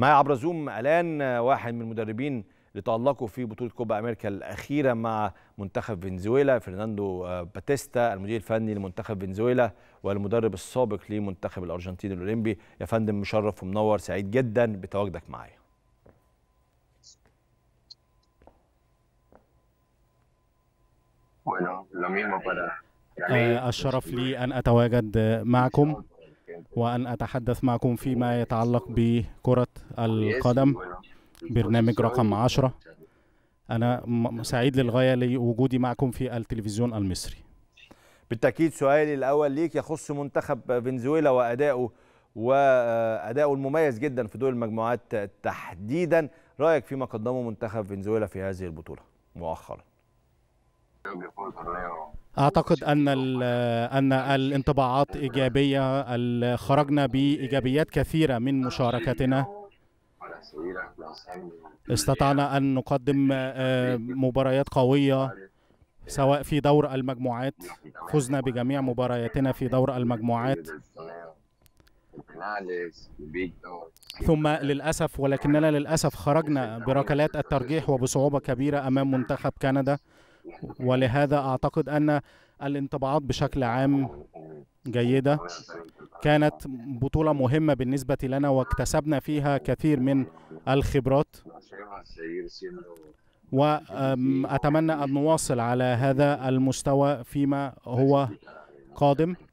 معايا عبر زوم الان واحد من المدربين اللي تألقوا في بطولة كوبا أمريكا الأخيرة مع منتخب فنزويلا فرناندو آه، باتيستا المدير الفني لمنتخب فنزويلا والمدرب السابق لمنتخب الأرجنتين الأولمبي يا فندم مشرف ومنور سعيد جدا بتواجدك معايا يعني آه، الشرف لي أن أتواجد معكم وأن أتحدث معكم فيما يتعلق بكرة القدم برنامج رقم 10 أنا سعيد للغاية لوجودي معكم في التلفزيون المصري بالتأكيد سؤالي الأول ليك يخص منتخب فنزويلا وأدائه وأدائه آه، المميز جدا في دور المجموعات تحديدا رأيك فيما قدمه منتخب فنزويلا في هذه البطولة مؤخرا اعتقد ان ان الانطباعات ايجابيه خرجنا بايجابيات كثيره من مشاركتنا استطعنا ان نقدم آه، مباريات قويه سواء في دور المجموعات فزنا بجميع مبارياتنا في دور المجموعات ثم للأسف ولكننا للأسف خرجنا بركلات الترجيح وبصعوبة كبيرة أمام منتخب كندا ولهذا أعتقد أن الانطباعات بشكل عام جيدة كانت بطولة مهمة بالنسبة لنا واكتسبنا فيها كثير من الخبرات وأتمنى أن نواصل على هذا المستوى فيما هو قادم